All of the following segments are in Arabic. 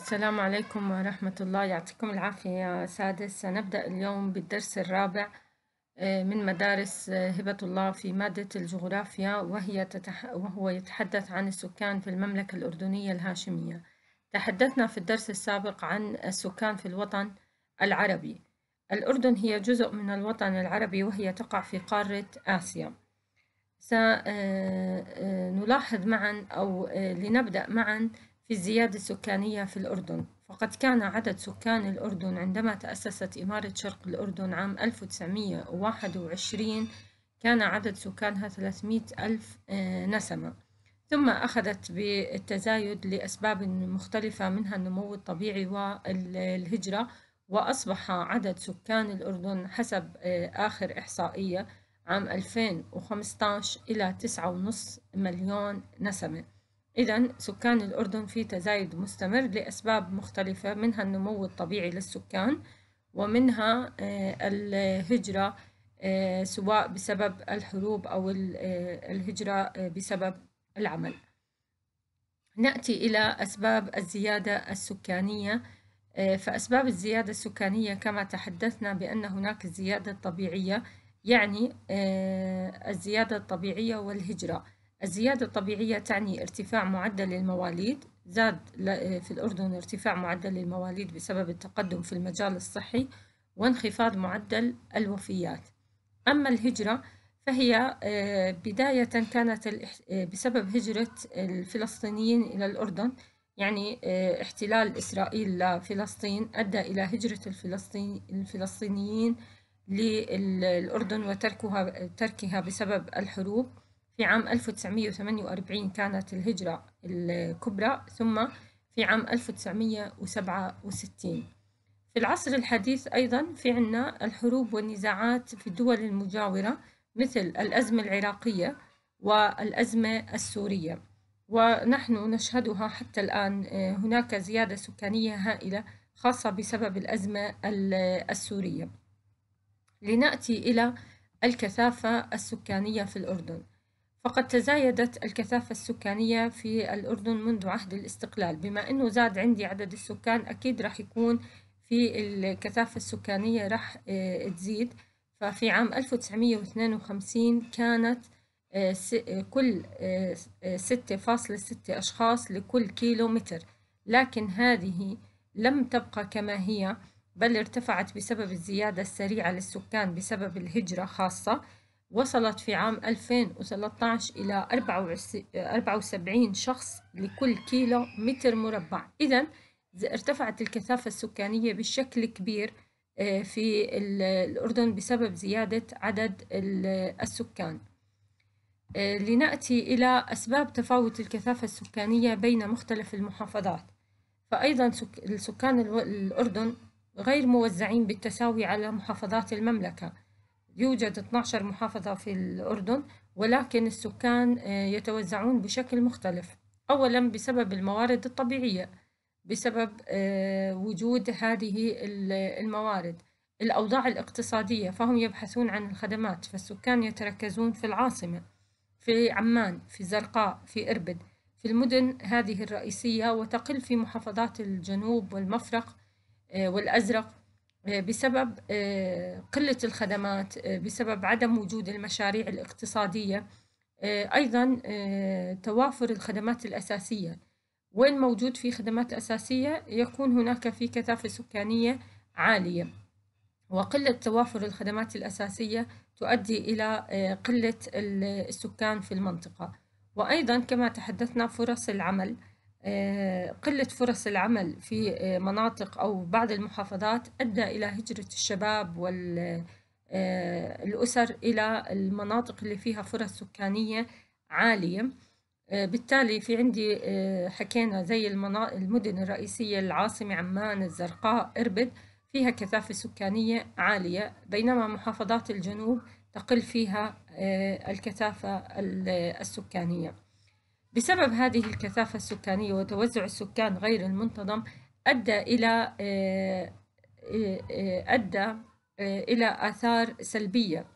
السلام عليكم ورحمة الله يعطيكم العافية يا سادس سنبدأ اليوم بالدرس الرابع آه، من مدارس آه، هبة الله في مادة الجغرافيا وهي تتح... وهو يتحدث عن السكان في المملكة الأردنية الهاشمية تحدثنا في الدرس السابق عن السكان في الوطن العربي الأردن هي جزء من الوطن العربي وهي تقع في قارة آسيا سنلاحظ آه، معا أو لنبدأ معا في الزيادة السكانية في الأردن فقد كان عدد سكان الأردن عندما تأسست إمارة شرق الأردن عام 1921 كان عدد سكانها 300 ألف آه، نسمة ثم أخذت بالتزايد لأسباب مختلفة منها النمو الطبيعي والهجرة وأصبح عدد سكان الأردن حسب آه، آخر إحصائية عام 2015 إلى 9.5 مليون نسمة إذا سكان الأردن في تزايد مستمر لأسباب مختلفة منها النمو الطبيعي للسكان ومنها آه، الهجرة آه، سواء بسبب الحروب أو آه، الهجرة بسبب العمل نأتي إلى أسباب الزيادة السكانية فأسباب الزيادة السكانية كما تحدثنا بأن هناك الزيادة الطبيعية يعني الزيادة الطبيعية والهجرة الزيادة الطبيعية تعني ارتفاع معدل المواليد زاد آه، في الأردن ارتفاع معدل المواليد بسبب التقدم في المجال الصحي وانخفاض معدل الوفيات أما الهجرة فهي آه، بداية كانت آه، بسبب هجرة الفلسطينيين إلى الأردن يعني احتلال إسرائيل لفلسطين أدى إلى هجرة الفلسطينيين للأردن وتركها تركها بسبب الحروب في عام 1948 كانت الهجرة الكبرى ثم في عام 1967 في العصر الحديث أيضا في عنا الحروب والنزاعات في الدول المجاورة مثل الأزمة العراقية والأزمة السورية ونحن نشهدها حتى الآن آه، هناك زيادة سكانية هائلة خاصة بسبب الأزمة السورية لنأتي إلى الكثافة السكانية في الأردن فقد تزايدت الكثافة السكانية في الأردن منذ عهد الاستقلال بما أنه زاد عندي عدد السكان أكيد راح يكون في الكثافة السكانية راح آه، تزيد ففي عام 1952 كانت آه، آه، كل 6.6 أشخاص لكل كيلو متر لكن هذه لم تبقى كما هي بل ارتفعت بسبب الزيادة السريعة للسكان بسبب الهجرة خاصة وصلت في عام 2013 إلى 74 شخص لكل كيلو متر مربع إذا ارتفعت الكثافة السكانية بشكل كبير آه، في الأردن بسبب زيادة عدد السكان آه، لنأتي إلى أسباب تفاوت الكثافة السكانية بين مختلف المحافظات فأيضا سكان الأردن غير موزعين بالتساوي على محافظات المملكة يوجد 12 محافظة في الأردن ولكن السكان آه، يتوزعون بشكل مختلف أولا بسبب الموارد الطبيعية بسبب آه، وجود هذه الموارد الأوضاع الاقتصادية فهم يبحثون عن الخدمات فالسكان يتركزون في العاصمة في عمان في الزرقاء في إربد في المدن هذه الرئيسية وتقل في محافظات الجنوب والمفرق آه، والأزرق آه، بسبب آه، قلة الخدمات آه، بسبب عدم وجود المشاريع الاقتصادية أيضا توافر الخدمات الأساسية وين موجود في خدمات أساسية يكون هناك في كثافة سكانية عالية وقلة توافر الخدمات الأساسية تؤدي إلى قلة السكان في المنطقة وأيضا كما تحدثنا فرص العمل آه، قلة فرص العمل في آه، مناطق أو بعض المحافظات أدى إلى هجرة الشباب والأسر آه، إلى المناطق اللي فيها فرص سكانية عالية بالتالي في عندي حكينا زي المدن الرئيسية العاصمة عمان الزرقاء إربد فيها كثافة سكانية عالية بينما محافظات الجنوب تقل فيها الكثافة السكانية بسبب هذه الكثافة السكانية وتوزع السكان غير المنتظم أدى إلى آه، آه، آه، أدى إلى آثار سلبية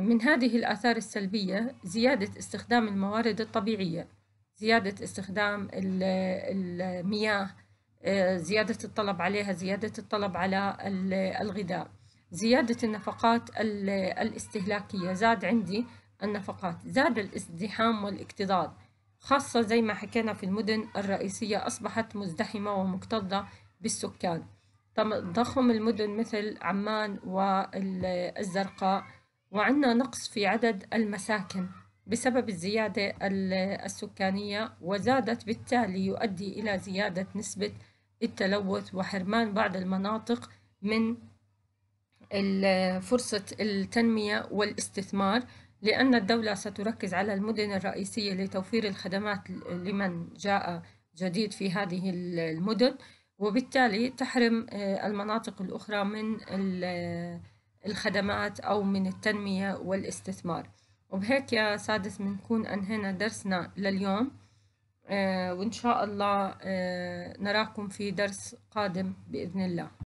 من هذه الآثار السلبية زيادة استخدام الموارد الطبيعية زيادة استخدام المياه زيادة الطلب عليها زيادة الطلب على الغذاء زيادة النفقات الاستهلاكية زاد عندي النفقات زاد الازدحام والاكتظاظ خاصة زي ما حكينا في المدن الرئيسية أصبحت مزدحمة ومكتظة بالسكان تضخم المدن مثل عمان والزرقاء وعندنا نقص في عدد المساكن بسبب الزيادة السكانية وزادت بالتالي يؤدي إلى زيادة نسبة التلوث وحرمان بعض المناطق من فرصة التنمية والاستثمار لأن الدولة ستركز على المدن الرئيسية لتوفير الخدمات لمن جاء جديد في هذه المدن وبالتالي تحرم آه، المناطق الأخرى من الخدمات أو من التنمية والاستثمار وبهيك يا سادس بنكون أنهينا درسنا لليوم آه، وإن شاء الله آه، نراكم في درس قادم بإذن الله